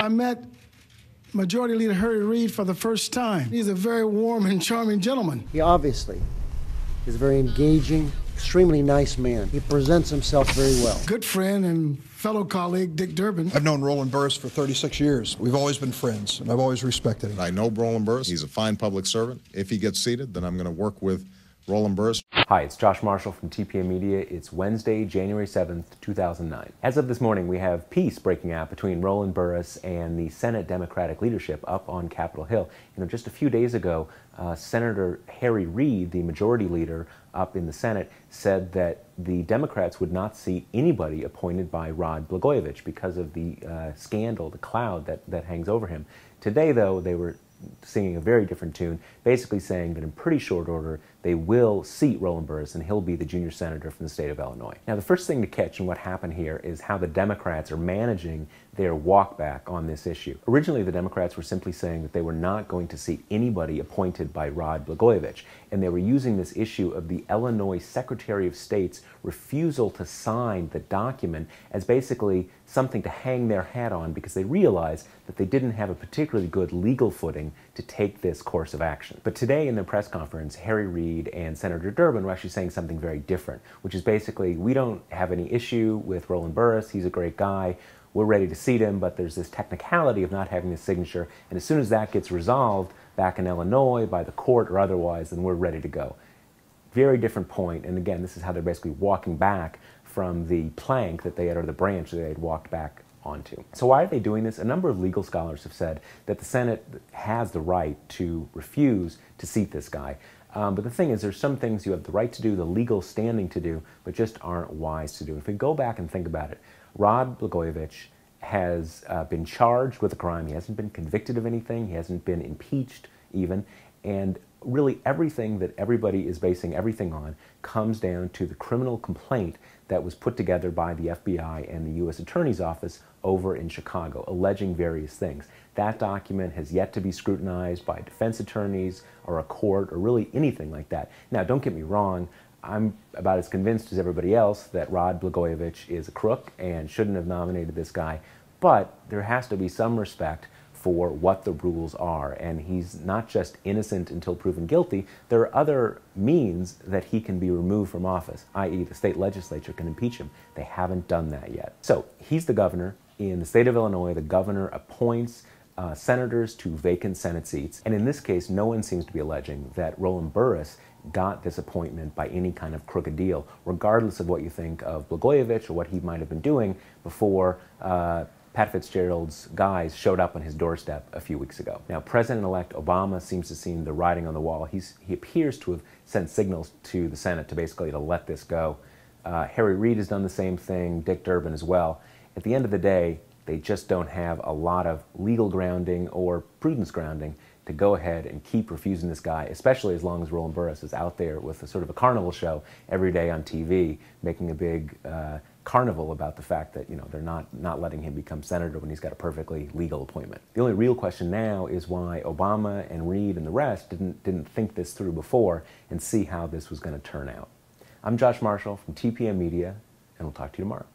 I met Majority Leader Harry Reid for the first time. He's a very warm and charming gentleman. He obviously is a very engaging, extremely nice man. He presents himself very well. Good friend and fellow colleague Dick Durbin. I've known Roland Burris for 36 years. We've always been friends, and I've always respected him. I know Roland Burris. He's a fine public servant. If he gets seated, then I'm going to work with Roland Burris. Hi, it's Josh Marshall from TPM Media. It's Wednesday, January 7th, 2009. As of this morning, we have peace breaking out between Roland Burris and the Senate Democratic leadership up on Capitol Hill. You know, just a few days ago, uh, Senator Harry Reid, the majority leader up in the Senate, said that the Democrats would not see anybody appointed by Rod Blagojevich because of the uh, scandal, the cloud that, that hangs over him. Today, though, they were singing a very different tune, basically saying that in pretty short order, they will seat Roland and he'll be the junior senator from the state of Illinois. Now, the first thing to catch and what happened here is how the Democrats are managing their walkback on this issue. Originally, the Democrats were simply saying that they were not going to see anybody appointed by Rod Blagojevich, and they were using this issue of the Illinois Secretary of State's refusal to sign the document as basically something to hang their hat on because they realized that they didn't have a particularly good legal footing to take this course of action. But today, in their press conference, Harry Reid and Senator Durbin Bergman were actually saying something very different, which is basically we don't have any issue with Roland Burris. He's a great guy. We're ready to seat him, but there's this technicality of not having the signature. And as soon as that gets resolved back in Illinois by the court or otherwise, then we're ready to go. Very different point. And again, this is how they're basically walking back from the plank that they had or the branch that they had walked back onto. So, why are they doing this? A number of legal scholars have said that the Senate has the right to refuse to seat this guy. Um, but the thing is, there's some things you have the right to do, the legal standing to do, but just aren't wise to do. If we go back and think about it, Rod Blagojevich has uh, been charged with a crime. He hasn't been convicted of anything. He hasn't been impeached even. And really everything that everybody is basing everything on comes down to the criminal complaint that was put together by the FBI and the U.S. Attorney's Office over in Chicago, alleging various things. That document has yet to be scrutinized by defense attorneys or a court or really anything like that. Now, don't get me wrong, I'm about as convinced as everybody else that Rod Blagojevich is a crook and shouldn't have nominated this guy, but there has to be some respect for what the rules are. And he's not just innocent until proven guilty, there are other means that he can be removed from office, i.e., the state legislature can impeach him. They haven't done that yet. So he's the governor. In the state of Illinois, the governor appoints uh, senators to vacant Senate seats. And in this case, no one seems to be alleging that Roland Burris got this appointment by any kind of crooked deal, regardless of what you think of Blagojevich or what he might have been doing before uh, Pat Fitzgerald's guys showed up on his doorstep a few weeks ago. Now, President elect Obama seems to see the writing on the wall. He's, he appears to have sent signals to the Senate to basically to let this go. Uh, Harry Reid has done the same thing, Dick Durbin as well. At the end of the day, they just don't have a lot of legal grounding or prudence grounding to go ahead and keep refusing this guy, especially as long as Roland Burris is out there with a sort of a carnival show every day on TV, making a big uh, carnival about the fact that you know they're not not letting him become senator when he's got a perfectly legal appointment. The only real question now is why Obama and Reid and the rest didn't didn't think this through before and see how this was going to turn out. I'm Josh Marshall from TPM Media, and we'll talk to you tomorrow.